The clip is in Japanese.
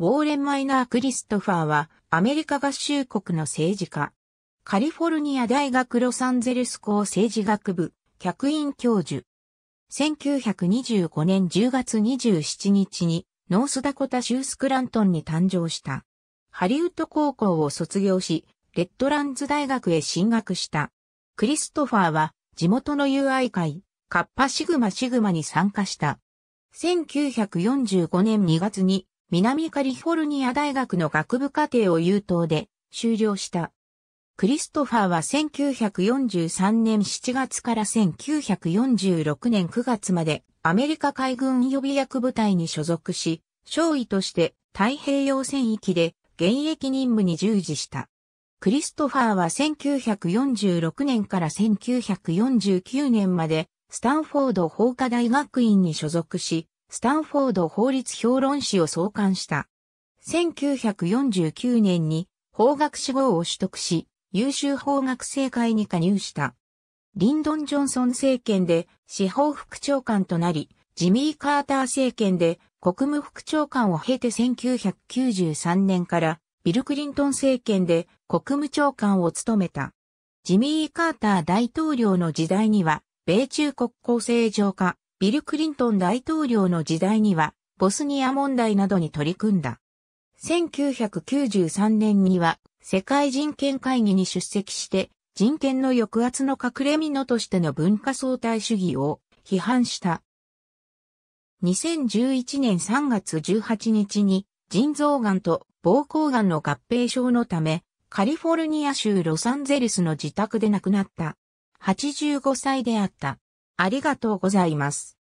ウォーレン・マイナー・クリストファーは、アメリカ合衆国の政治家。カリフォルニア大学ロサンゼルス校政治学部、客員教授。1925年10月27日に、ノースダコタ州スクラントンに誕生した。ハリウッド高校を卒業し、レッドランズ大学へ進学した。クリストファーは、地元の友愛会、カッパシグマシグマに参加した。1945年2月に南カリフォルニア大学の学部課程を優等で修了した。クリストファーは1943年7月から1946年9月までアメリカ海軍予備役部隊に所属し、少尉として太平洋戦域で現役任務に従事した。クリストファーは1946年から1949年までスタンフォード法科大学院に所属し、スタンフォード法律評論誌を創刊した。1949年に法学士号を取得し、優秀法学生会に加入した。リンドン・ジョンソン政権で司法副長官となり、ジミー・カーター政権で国務副長官を経て1993年からビル・クリントン政権で国務長官を務めた。ジミー・カーター大統領の時代には、米中国交正常化、ビル・クリントン大統領の時代には、ボスニア問題などに取り組んだ。1993年には、世界人権会議に出席して、人権の抑圧の隠れ蓑としての文化相対主義を批判した。2011年3月18日に、腎臓がんと膀胱がんの合併症のため、カリフォルニア州ロサンゼルスの自宅で亡くなった。85歳であった。ありがとうございます。